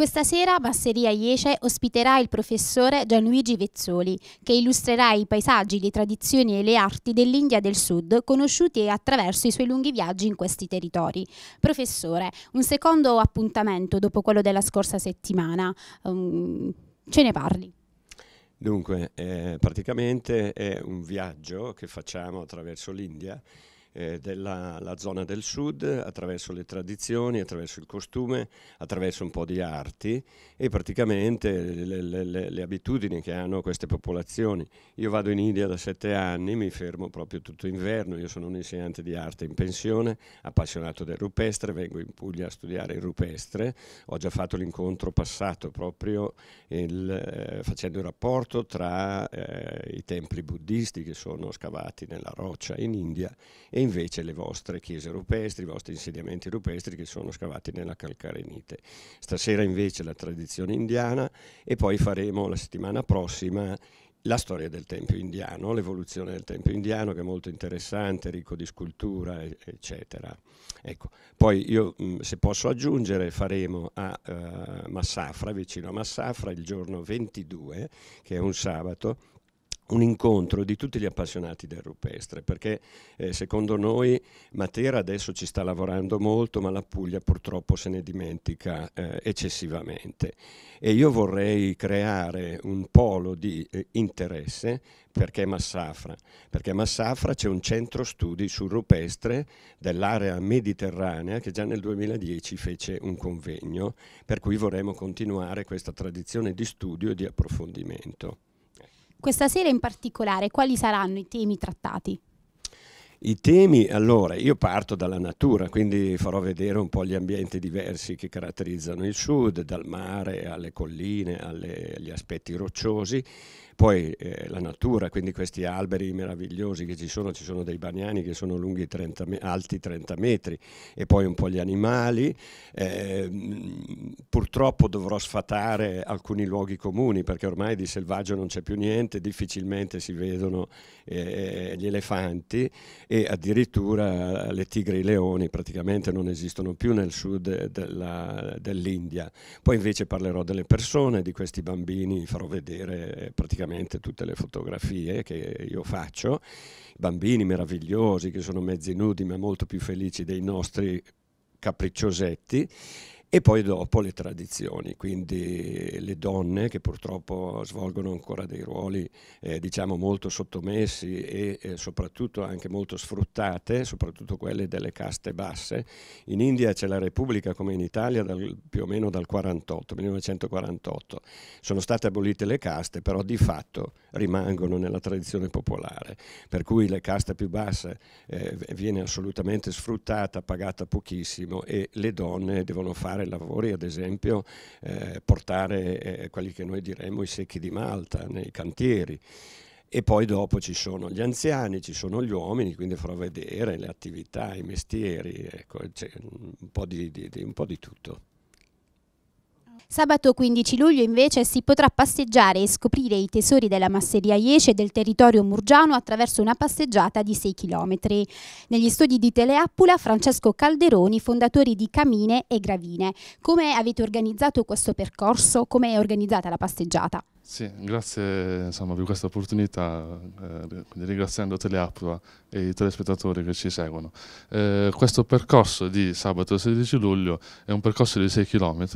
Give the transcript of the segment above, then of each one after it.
Questa sera Masseria Iece ospiterà il professore Gianluigi Vezzoli, che illustrerà i paesaggi, le tradizioni e le arti dell'India del Sud, conosciuti attraverso i suoi lunghi viaggi in questi territori. Professore, un secondo appuntamento dopo quello della scorsa settimana, um, ce ne parli? Dunque, eh, praticamente è un viaggio che facciamo attraverso l'India eh, della zona del sud attraverso le tradizioni, attraverso il costume, attraverso un po' di arti e praticamente le, le, le, le abitudini che hanno queste popolazioni. Io vado in India da sette anni, mi fermo proprio tutto inverno, io sono un insegnante di arte in pensione, appassionato del rupestre, vengo in Puglia a studiare il rupestre, ho già fatto l'incontro passato proprio il, eh, facendo il rapporto tra eh, i templi buddisti che sono scavati nella roccia in India e invece le vostre chiese rupestri, i vostri insediamenti rupestri che sono scavati nella calcarenite. Stasera invece la tradizione indiana e poi faremo la settimana prossima la storia del tempio indiano, l'evoluzione del tempio indiano che è molto interessante, ricco di scultura, eccetera. Ecco. Poi io, se posso aggiungere, faremo a uh, Massafra, vicino a Massafra, il giorno 22, che è un sabato, un incontro di tutti gli appassionati del rupestre, perché eh, secondo noi Matera adesso ci sta lavorando molto, ma la Puglia purtroppo se ne dimentica eh, eccessivamente. E io vorrei creare un polo di eh, interesse perché Massafra? Perché a Massafra c'è un centro studi sul rupestre dell'area mediterranea che già nel 2010 fece un convegno, per cui vorremmo continuare questa tradizione di studio e di approfondimento. Questa sera in particolare, quali saranno i temi trattati? I temi, allora, io parto dalla natura, quindi farò vedere un po' gli ambienti diversi che caratterizzano il sud, dal mare alle colline, alle, agli aspetti rocciosi, poi eh, la natura, quindi questi alberi meravigliosi che ci sono, ci sono dei bagnani che sono lunghi 30 alti 30 metri e poi un po' gli animali. Eh, purtroppo dovrò sfatare alcuni luoghi comuni perché ormai di selvaggio non c'è più niente, difficilmente si vedono eh, gli elefanti e addirittura le tigri e i leoni praticamente non esistono più nel sud della, dell'India. Poi invece parlerò delle persone, di questi bambini, farò vedere eh, praticamente praticamente tutte le fotografie che io faccio, bambini meravigliosi che sono mezzi nudi ma molto più felici dei nostri capricciosetti e poi dopo le tradizioni, quindi le donne che purtroppo svolgono ancora dei ruoli eh, diciamo molto sottomessi e eh, soprattutto anche molto sfruttate, soprattutto quelle delle caste basse. In India c'è la Repubblica come in Italia dal, più o meno dal 48, 1948. Sono state abolite le caste, però di fatto rimangono nella tradizione popolare, per cui le caste più basse eh, viene assolutamente sfruttata, pagata pochissimo e le donne devono fare fare lavori, ad esempio eh, portare eh, quelli che noi diremmo i secchi di Malta nei cantieri. E poi dopo ci sono gli anziani, ci sono gli uomini, quindi farò vedere le attività, i mestieri, ecco, un, po di, di, di, un po' di tutto. Sabato 15 luglio invece si potrà passeggiare e scoprire i tesori della masseria Iece e del territorio murgiano attraverso una passeggiata di 6 km. Negli studi di Teleappula Francesco Calderoni, fondatore di Camine e Gravine. Come avete organizzato questo percorso? Come è organizzata la passeggiata? Sì, grazie insomma, per questa opportunità, eh, ringraziando Teleapua e i telespettatori che ci seguono. Eh, questo percorso di sabato 16 luglio è un percorso di 6 km,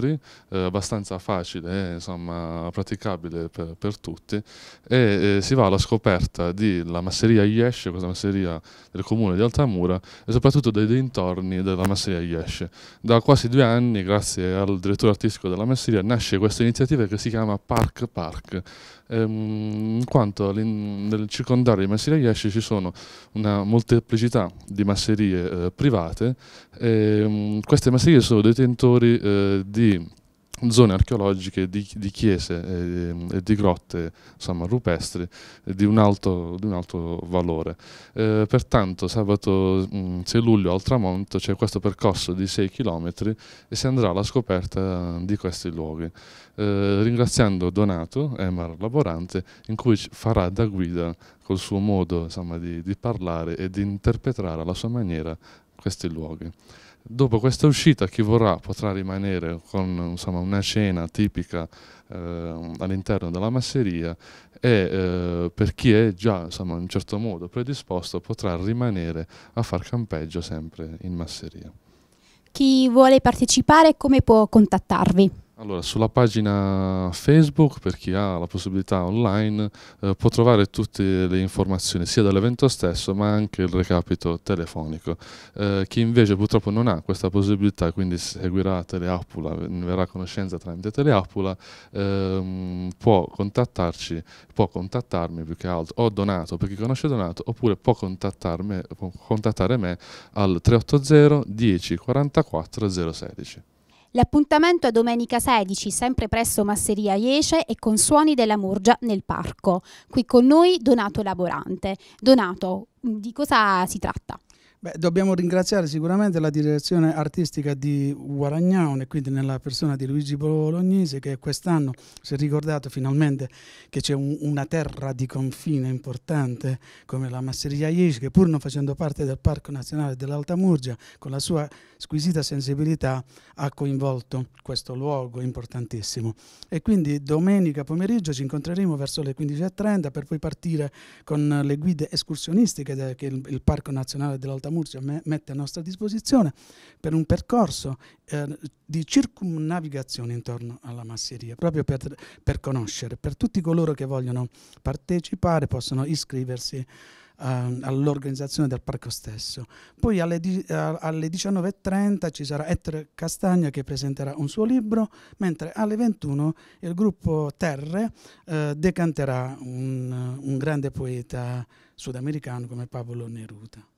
eh, abbastanza facile, eh, insomma, praticabile per, per tutti, e eh, si va alla scoperta della masseria Iesce, questa masseria del comune di Altamura, e soprattutto dei dintorni della masseria Iesce. Da quasi due anni, grazie al direttore artistico della masseria, nasce questa iniziativa che si chiama Park Park Park, ehm, in quanto nel circondario di Masiraiesh ci sono una molteplicità di masserie eh, private, ehm, queste masserie sono detentori eh, di zone archeologiche di, di chiese e, ehm, e, di grotte insomma, rupestri eh, di un alto, di un alto valore. Eh, pertanto sabato mh, mm, 6 luglio al tramonto c'è questo percorso di 6 km e si andrà alla scoperta di questi luoghi, eh, ringraziando Donato, Emar Laborante, in cui farà da guida col suo modo insomma, di, di parlare e di interpretare alla sua maniera questi luoghi. Dopo questa uscita chi vorrà potrà rimanere con insomma, una cena tipica eh, all'interno della masseria e eh, per chi è già insomma, in un certo modo predisposto potrà rimanere a far campeggio sempre in masseria. Chi vuole partecipare come può contattarvi? Allora, sulla pagina Facebook, per chi ha la possibilità online, eh, può trovare tutte le informazioni sia dell'evento stesso ma anche il recapito telefonico. Eh, chi invece purtroppo non ha questa possibilità, quindi seguirà Teleappula, verrà a conoscenza tramite Teleappula, ehm, può contattarci, può contattarmi più che altro, o Donato, per chi conosce Donato, oppure può, può contattare me al 380 10 44 016. L'appuntamento è domenica 16, sempre presso Masseria Iece e con Suoni della Murgia nel parco. Qui con noi Donato Laborante. Donato, di cosa si tratta? Beh, dobbiamo ringraziare sicuramente la direzione artistica di e quindi nella persona di Luigi Bolognese, che quest'anno si è ricordato finalmente che c'è un, una terra di confine importante come la Masseria Iesi, che pur non facendo parte del Parco Nazionale dell'Alta Murgia, con la sua squisita sensibilità ha coinvolto questo luogo importantissimo. E quindi domenica pomeriggio ci incontreremo verso le 15.30 per poi partire con le guide escursionistiche che il, il Parco Nazionale dell'Alta Murgia Murcia mette a nostra disposizione per un percorso eh, di circumnavigazione intorno alla masseria, proprio per, per, conoscere, per tutti coloro che vogliono partecipare possono iscriversi eh, all'organizzazione del parco stesso. Poi alle, di, eh, alle 19.30 ci sarà Ettore Castagna che presenterà un suo libro, mentre alle 21 il gruppo Terre eh, decanterà un, un grande poeta sudamericano come Pablo Neruda.